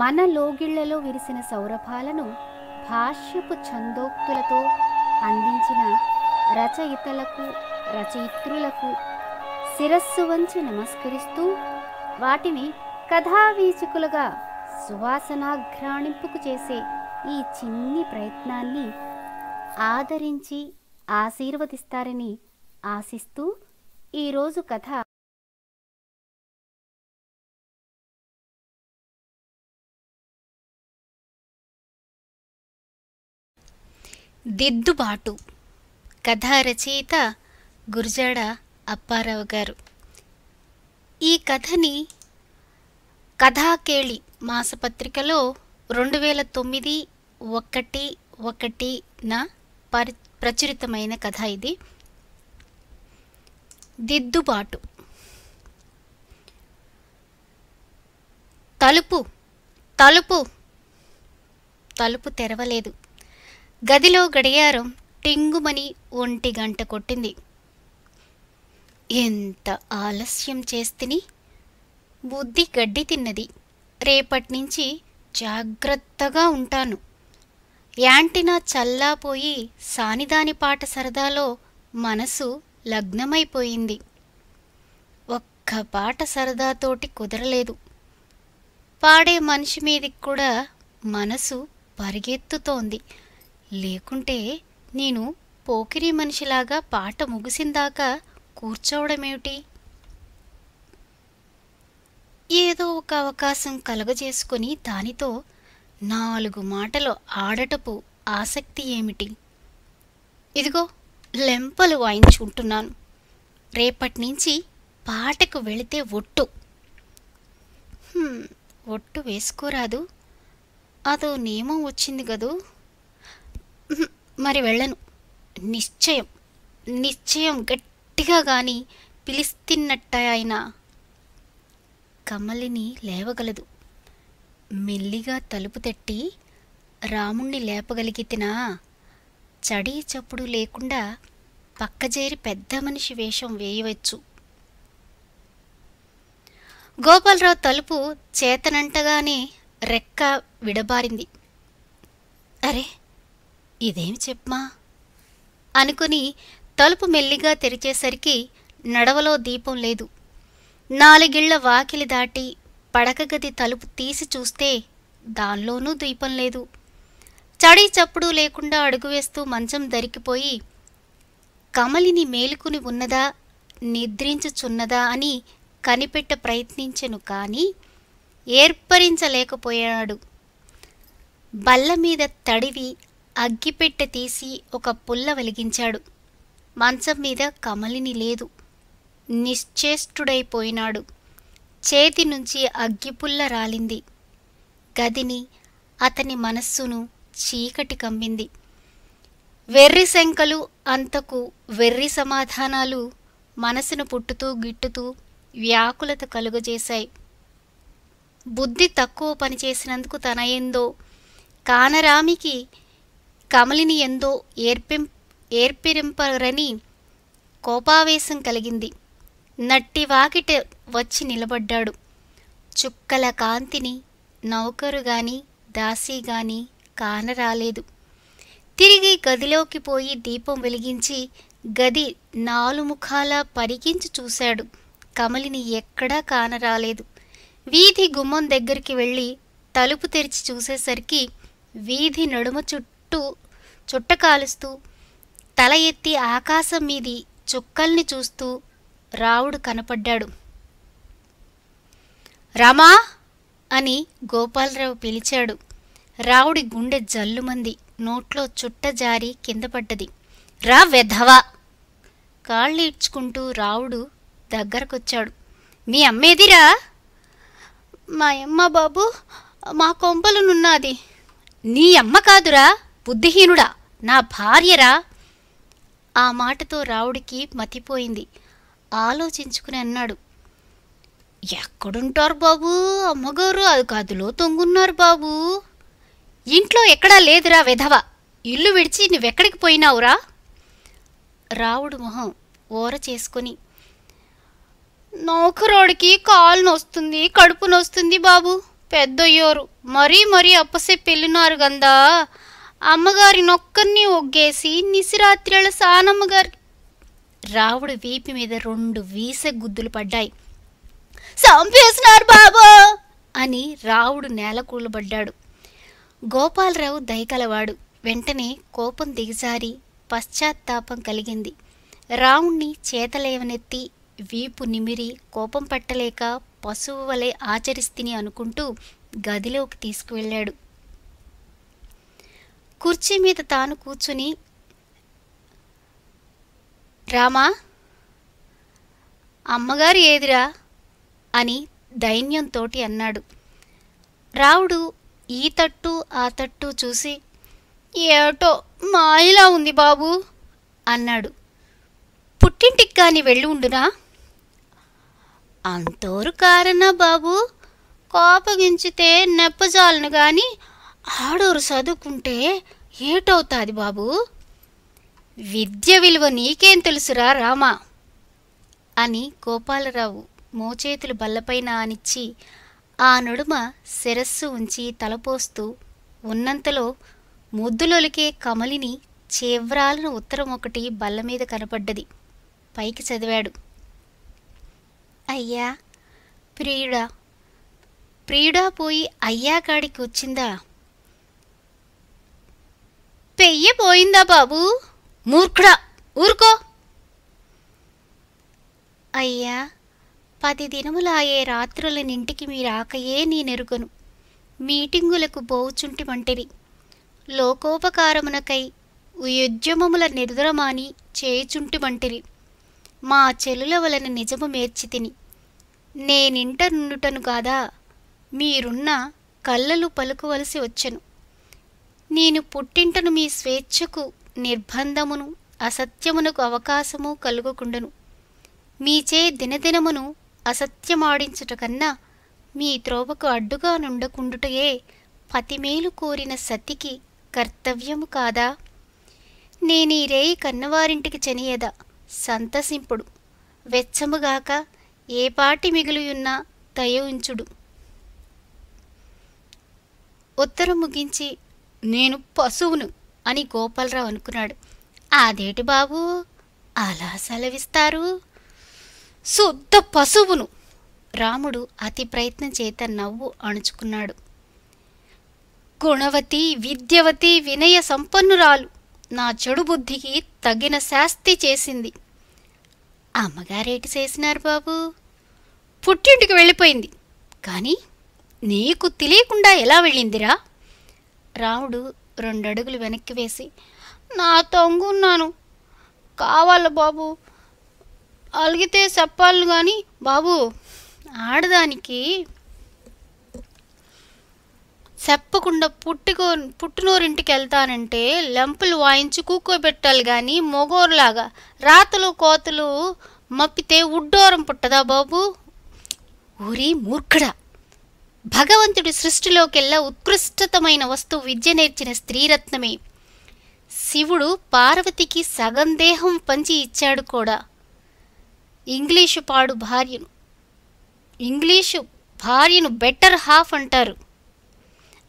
మన లోగిళ్లలో విరిసిన సౌరభాలను భాష్యపు ఛందోక్తులతో అందించిన రచయితలకు రచయిత్రులకు శిరస్సు వంచి నమస్కరిస్తూ వాటిని కథావీచికులుగా సువాసనాఘ్రాణింపుకు చేసే ఈ చిన్ని ప్రయత్నాన్ని ఆదరించి ఆశీర్వదిస్తారని ఆశిస్తూ ఈరోజు కథ దిద్దుబాటు కథ రచయిత గురజాడ అప్పారావు గారు ఈ కథని కథాకేళి మాసపత్రికలో రెండు వేల తొమ్మిది ఒకటి ఒకటిన పరి ప్రచురితమైన కథ ఇది దిద్దుబాటు తలుపు తలుపు తలుపు తెరవలేదు గదిలో గడియారం టింగుమని ఒంటి గంట కొట్టింది ఎంత ఆలస్యం చేస్తిని బుద్ధి గడ్డి తిన్నది రేపట్నుంచి జాగ్రత్తగా ఉంటాను యాంటినా చల్లాపోయి సానిదాని పాట సరదాలో మనసు లగ్నమైపోయింది ఒక్క పాట సరదాతోటి కుదరలేదు పాడే మనిషి మీదికి కూడా మనసు పరిగెత్తుతోంది లేకుంటే నేను పోకిరి మనిషిలాగా పాట ముగిసిందాకా కూర్చోవడమేమిటి ఏదో ఒక అవకాశం కలుగజేసుకుని దానితో నాలుగు మాటలు ఆడటపు ఆసక్తి ఏమిటి ఇదిగో లెంపలు వాయించుకుంటున్నాను రేపటి నుంచి పాటకు వెళితే ఒట్టు ఒట్టు వేసుకోరాదు అదో నియమం వచ్చింది కదూ మరి వెళ్ళను నిశ్చయం నిశ్చయం గట్టిగా గాని పిలిస్తున్నట్టయినా కమలిని లేవగలదు మెల్లిగా తలుపు తట్టి రాముణ్ణి లేపగలిగితేనా చడీ చప్పుడు లేకుండా పక్కజేరి పెద్ద మనిషి వేషం వేయవచ్చు గోపాలరావు తలుపు చేతనంటగానే రెక్క విడబారింది అరే ఇదేం చెప్మా అనుకుని తలుపు మెల్లిగా తెరిచేసరికి నడవలో దీపం లేదు నాలుగిళ్ల వాకిలి దాటి పడకగది తలుపు తీసి చూస్తే దానిలోనూ దీపం లేదు చడి చప్పుడు లేకుండా అడుగు వేస్తూ మంచం దరికిపోయి కమలిని మేలుకుని ఉన్నదా నిద్రించుచున్నదా అని కనిపెట్ట ప్రయత్నించెను కానీ ఏర్పరించలేకపోయాడు బల్ల మీద తడివి అగ్గిపెట్టె తీసి ఒక పుల్ల వెలిగించాడు మంచం మీద కమలిని లేదు నిశ్చేష్టుడైపోయినాడు చేతి నుంచి అగ్గిపుల్ల రాలింది గదిని అతని మనస్సును చీకటి కమ్మింది వెర్రి శంకలు అంతకు వెర్రి సమాధానాలు మనసును పుట్టుతూ గిట్టుతూ వ్యాకులత కలుగజేశాయి బుద్ధి తక్కువ పనిచేసినందుకు తనయేందో కానరామికి కమలిని ఎందో ఏర్పిం ఏర్పిరింపరని కోపావేశం కలిగింది నట్టి వాకిట వచ్చి నిలబడ్డాడు చుక్కల కాంతిని నౌకరు గాని దాసీ గాని కానరాలేదు తిరిగి గదిలోకి పోయి దీపం వెలిగించి గది నాలుముఖాల పరికించి చూశాడు కమలిని ఎక్కడా కానరాలేదు వీధి గుమ్మం దగ్గరికి వెళ్ళి తలుపు తెరిచి చూసేసరికి వీధి నడుమ చుట్టూ చుట్ట కాలుస్తూ తల ఎత్తి ఆకాశం మీది చుక్కల్ని చూస్తూ రావుడు కనపడ్డాడు రామా అని గోపాలరావు పిలిచాడు రావుడి గుండె జల్లుమంది నోట్లో చుట్ట జారి కింద పడ్డది రా వెధవా కాళ్ళు కాళ్ళీడ్చుకుంటూ రావుడు దగ్గరకొచ్చాడు మీ అమ్మేదిరా మా అమ్మ బాబు మా కొంపలనున్నది నీ అమ్మ కాదురా బుద్ధిహీనుడా నా భార్యరా ఆ మాటతో రావుడికి మతిపోయింది ఆలోచించుకుని అన్నాడు ఎక్కడుంటారు బాబు అమ్మగారు అది కదిలో తొంగున్నారు బాబు ఇంట్లో ఎక్కడా లేదురా విధవ ఇల్లు విడిచి నువ్వెక్కడికి పోయినావురా రావుడు మొహం ఓర చేసుకుని నౌకరాడికి కాలు నొస్తుంది కడుపు నొస్తుంది బాబు పెద్దయ్యోరు మరీ మరీ అప్పసే పెళ్ళినారు గందా అమ్మగారి నొక్కర్ని ఒగ్గేసి నిసిరాత్రిళ్ళ సానమ్మగారి రావుడు వీపి మీద రెండు వీసె గుద్దులు పడ్డాయి చంపేసినారు బాబో అని రావుడు నేల కూలబడ్డాడు గోపాలరావు దయకలవాడు వెంటనే కోపం దిగజారి పశ్చాత్తాపం కలిగింది రావుణ్ణి చేతలేవనెత్తి వీపు నిమిరి కోపం పట్టలేక పశువు వలె ఆచరిస్తిని అనుకుంటూ గదిలోకి తీసుకువెళ్ళాడు కుర్చీ మీద తాను కూర్చుని రామా అమ్మగారు ఏదిరా అని దైన్యంతో అన్నాడు రావుడు ఈ తట్టు ఆ తట్టు చూసి ఏటో మాయిలా ఉంది బాబు అన్నాడు పుట్టింటికి కాని వెళ్ళి ఉండునా అంతోరు కారణా బాబు కోపగించితే నెప్పజాలను కానీ ఆడోరు చదువుకుంటే ఏటవుతాది బాబు విద్య విలువ నీకేం తెలుసురా రామా అని గోపాలరావు మోచేతులు బల్లపైన ఆనిచ్చి ఆ నడుమ శిరస్సు ఉంచి తలపోస్తూ ఉన్నంతలో ముద్దులొలికే కమలిని చేవ్రాలను ఉత్తరం ఒకటి బల్ల మీద కనపడ్డది పైకి చదివాడు అయ్యా ప్రియుడా ప్రియుడా పోయి అయ్యాకాడికి వచ్చిందా పెయ్యి పోయిందా బాబు మూర్ఖుడా ఊరుకో అయ్యా పది ఆయే రాత్రుల నింటికి మీ రాకయే నేనెరుగను మీటింగులకు బోచుంటి వంటిరి లోకోపకారమునకై ఉద్యమముల నిర్ద్రమాని చేయుచుంటి వంటిరి మా చెలుల వలన నిజము మేర్చి తిని నేనింట నుండుటను కాదా మీరున్న కళ్ళలు పలుకువలసి వచ్చెను నేను పుట్టింటను మీ స్వేచ్ఛకు నిర్బంధమును అసత్యమునకు అవకాశము కలుగుకుండును మీచే దినదినమును అసత్యమాడించుట కన్నా మీ త్రోవకు అడ్డుగా నుండకుండుటయే పతిమేలు కోరిన సతికి కర్తవ్యము కాదా నేనీ రేయి కన్నవారింటికి చెనియదా సంతసింపుడు వెచ్చముగాక ఏ పాటి మిగిలియున్నా దయ ఉంచుడు ఉత్తరం ముగించి నేను పశువును అని గోపాలరావు అనుకున్నాడు అదేటి బాబు అలా సెలవిస్తారు శుద్ధ పశువును రాముడు అతి ప్రయత్నం చేత నవ్వు అణుచుకున్నాడు గుణవతి విద్యవతి వినయ సంపన్నురాలు నా చెడు బుద్ధికి తగిన శాస్తి చేసింది అమ్మగారేటి చేసినారు బాబు పుట్టింటికి వెళ్ళిపోయింది కానీ నీకు తెలియకుండా ఎలా వెళ్ళిందిరా రాముడు రెండడుగులు వెనక్కి వేసి నా తొంగున్నాను కావాల బాబు అలిగితే చెప్పాలను కానీ బాబు ఆడదానికి చెప్పకుండా పుట్టుకో పుట్టినోరింటికి వెళ్తానంటే లెంపులు వాయించి కూకోబెట్టాలి కానీ మొగోరులాగా రాతలు కోతలు మప్పితే ఉడ్డోరం పుట్టదా బాబు ఊరి మూర్ఖడా భగవంతుడి సృష్టిలోకెల్లా ఉత్కృష్టతమైన వస్తువు విద్య నేర్చిన స్త్రీరత్నమే శివుడు పార్వతికి సగం దేహం పంచి ఇచ్చాడు కూడా ఇంగ్లీషు పాడు భార్యను ఇంగ్లీషు భార్యను బెటర్ హాఫ్ అంటారు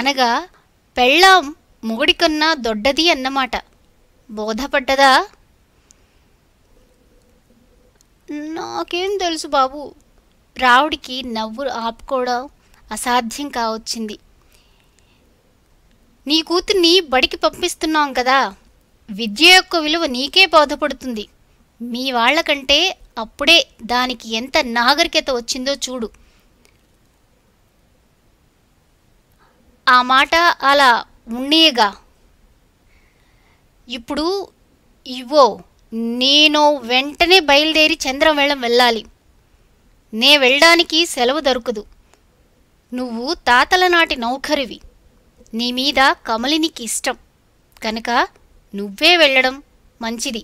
అనగా పెళ్ళాం మొగుడికన్నా దొడ్డది అన్నమాట బోధపడ్డదా నాకేం తెలుసు బాబు రావుడికి నవ్వు ఆపుకోవడం అసాధ్యం కావచ్చింది నీ కూతుర్ని బడికి పంపిస్తున్నాం కదా విద్య యొక్క విలువ నీకే బోధపడుతుంది మీ వాళ్ళకంటే అప్పుడే దానికి ఎంత నాగరికత వచ్చిందో చూడు ఆ మాట అలా ఉండేగా ఇప్పుడు ఇవ్వో నేను వెంటనే బయలుదేరి వెళ్ళం వెళ్ళాలి నే వెళ్ళడానికి సెలవు దొరకదు నువ్వు తాతల నాటి నౌకరివి నీ మీద కమలినికి ఇష్టం కనుక నువ్వే వెళ్ళడం మంచిది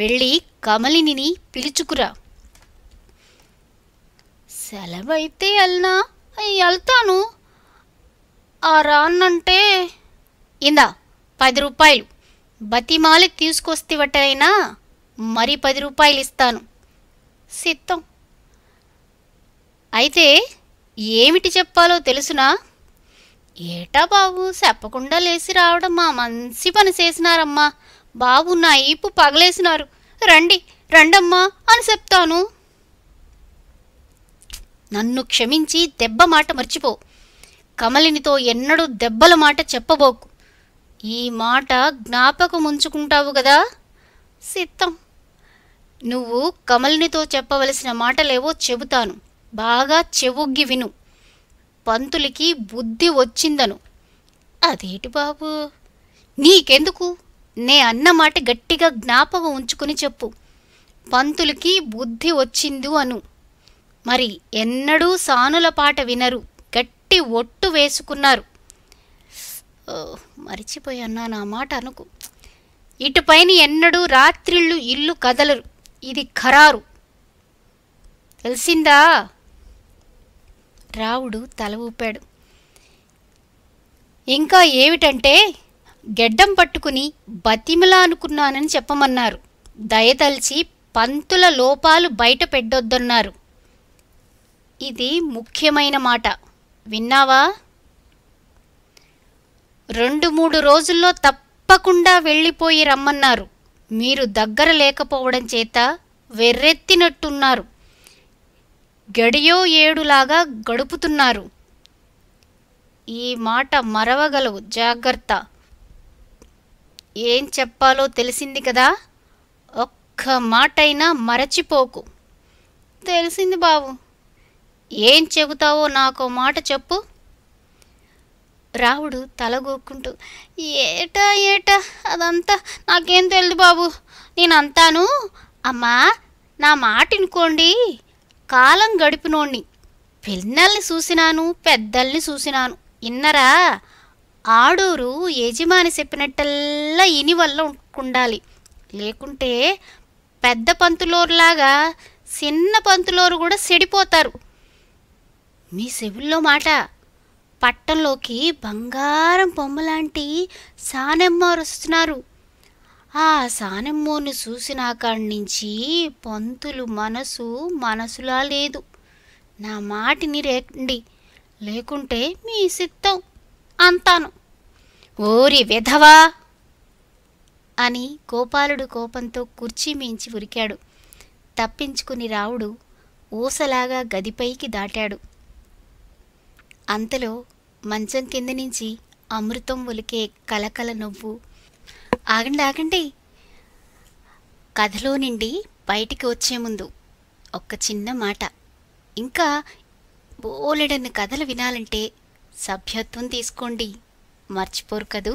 వెళ్ళి కమలిని పిలుచుకురా సెలవైతే వెళ్ళినా వెళ్తాను ఆ రానంటే ఇందా పది రూపాయలు బతిమాలి తీసుకొస్తేవటైనా మరి పది రూపాయలు ఇస్తాను సిద్ధం అయితే ఏమిటి చెప్పాలో తెలుసునా ఏటా బాబు చెప్పకుండా లేచి రావడం మా మంచి పని చేసినారమ్మా బాబు నా ఈపు పగలేసినారు రండి రండమ్మా అని చెప్తాను నన్ను క్షమించి దెబ్బ మాట మర్చిపో కమలినితో ఎన్నడూ దెబ్బల మాట చెప్పబోకు ఈ మాట జ్ఞాపకం ఉంచుకుంటావు కదా సిద్ధం నువ్వు కమలినితో చెప్పవలసిన మాటలేవో చెబుతాను బాగా చెవుగ్గి విను పంతులకి బుద్ధి వచ్చిందను అదేటి బాబు నీకెందుకు నే అన్నమాట గట్టిగా జ్ఞాపకం ఉంచుకుని చెప్పు పంతులకి బుద్ధి వచ్చిందు అను మరి ఎన్నడూ సానుల పాట వినరు గట్టి ఒట్టు వేసుకున్నారు మరిచిపోయాను నా మాట అనుకు ఇటుపైన ఎన్నడూ రాత్రిళ్ళు ఇల్లు కదలరు ఇది ఖరారు తెలిసిందా రావుడు తల ఊపాడు ఇంకా ఏమిటంటే గెడ్డం పట్టుకుని బతిమలా అనుకున్నానని చెప్పమన్నారు దయతలిచి పంతుల లోపాలు బయట పెట్టొద్దన్నారు ఇది ముఖ్యమైన మాట విన్నావా రెండు మూడు రోజుల్లో తప్పకుండా వెళ్ళిపోయి రమ్మన్నారు మీరు దగ్గర లేకపోవడం చేత వెర్రెత్తినట్టున్నారు గడియో ఏడులాగా గడుపుతున్నారు ఈ మాట మరవగలవు జాగ్రత్త ఏం చెప్పాలో తెలిసింది కదా ఒక్క మాటైనా మరచిపోకు తెలిసింది బావు ఏం చెబుతావో నాకు మాట చెప్పు రావుడు తలగోక్కుంటూ ఏటా ఏటా అదంతా నాకేం తెలియదు బాబు నేనంతాను అమ్మా నా మాట ఇనుకోండి కాలం గడిపినోణ్ణి పిల్లల్ని చూసినాను పెద్దల్ని చూసినాను ఇన్నరా ఆడూరు యజమాని చెప్పినట్టల్లా ఇని వల్ల ఉండాలి లేకుంటే పెద్ద పంతులోరులాగా చిన్న పంతులోరు కూడా సెడిపోతారు మీ చెవుల్లో మాట పట్టంలోకి బంగారం బొమ్మలాంటి సానెమ్మ వస్తున్నారు ఆ సానెమ్మోను చూసినాకాడి నుంచి పంతులు మనసు మనసులా లేదు నా మాటిని రేండి లేకుంటే మీ సిద్ధం అంతాను ఓరి విధవా అని గోపాలుడు కోపంతో కుర్చీ మించి ఉరికాడు తప్పించుకుని రావుడు ఊసలాగా గదిపైకి దాటాడు అంతలో మంచం కింద నుంచి అమృతం ఒలికే కలకల నవ్వు ఆగండి ఆగండి కథలో నుండి బయటికి వచ్చే ముందు ఒక్క చిన్న మాట ఇంకా బోలెడన్ని కథలు వినాలంటే సభ్యత్వం తీసుకోండి మర్చిపోరు కదూ